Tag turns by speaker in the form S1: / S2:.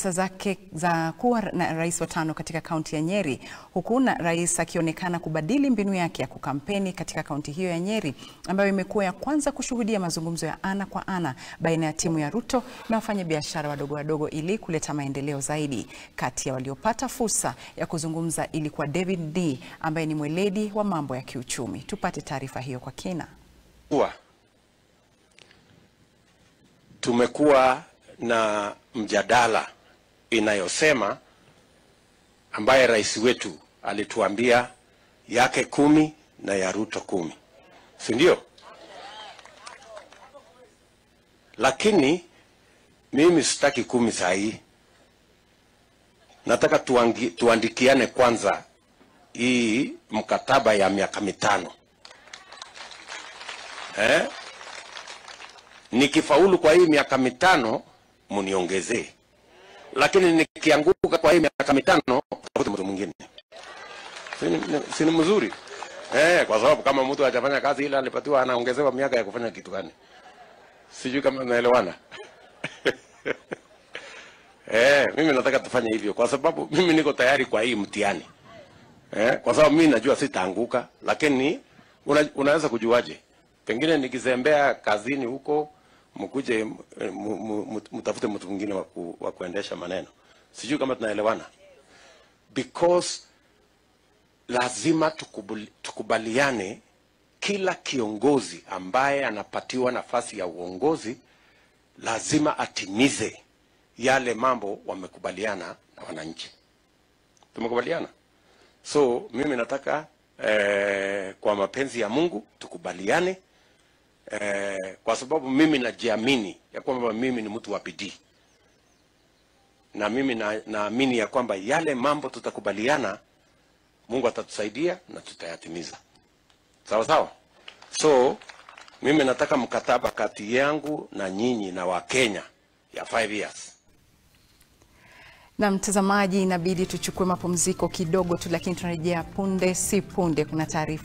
S1: fursa zake za kuwa na rais wa tano katika kaunti ya Nyeri, huku na rais akionekana kubadili mbinu yake ya kukampeni katika kaunti hiyo ya Nyeri ambayo imekuwa ya kwanza kushuhudia mazungumzo ya ana kwa ana baina ya timu ya Ruto na wafanyabiashara wadogo wadogo ili kuleta maendeleo zaidi. Kati ya waliopata fursa ya kuzungumza ilikuwa David D ambaye ni mweledi wa mambo ya kiuchumi. Tupate taarifa hiyo kwa kina.
S2: Uwa tumekuwa na mjadala inayosema ambaye rais wetu alituambia yake kumi na ya Ruto kumi, si ndio? Lakini mimi sitaki kumi saa hii, nataka tuangi, tuandikiane kwanza hii mkataba ya miaka mitano eh? Nikifaulu kwa hii miaka mitano muniongezee lakini nikianguka kwa hii miaka mitano tafute mtu mwingine. Si ni mzuri eh? Kwa sababu kama mtu hajafanya kazi ile alipatiwa, anaongezewa miaka ya kufanya kitu gani? Sijui kama naelewana eh. Mimi nataka tufanye hivyo, kwa sababu mimi niko tayari kwa hii mtihani eh, kwa sababu mimi najua sitaanguka, lakini una, unaweza kujuaje? Pengine nikizembea kazini huko mkuje eh, mtafute mtu mwingine wa waku, kuendesha maneno. Sijui kama tunaelewana, because lazima tukubaliane kila kiongozi ambaye anapatiwa nafasi ya uongozi lazima atimize yale mambo wamekubaliana na wananchi. Tumekubaliana, so mimi nataka eh, kwa mapenzi ya Mungu tukubaliane eh, kwa sababu mimi najiamini ya kwamba mimi ni mtu wa bidii na mimi naamini na ya kwamba yale mambo tutakubaliana, Mungu atatusaidia na tutayatimiza sawa sawa. So mimi nataka mkataba kati yangu na nyinyi na Wakenya ya 5 years.
S1: Na mtazamaji, inabidi tuchukue mapumziko kidogo tu, lakini tunarejea punde si punde, kuna taarifa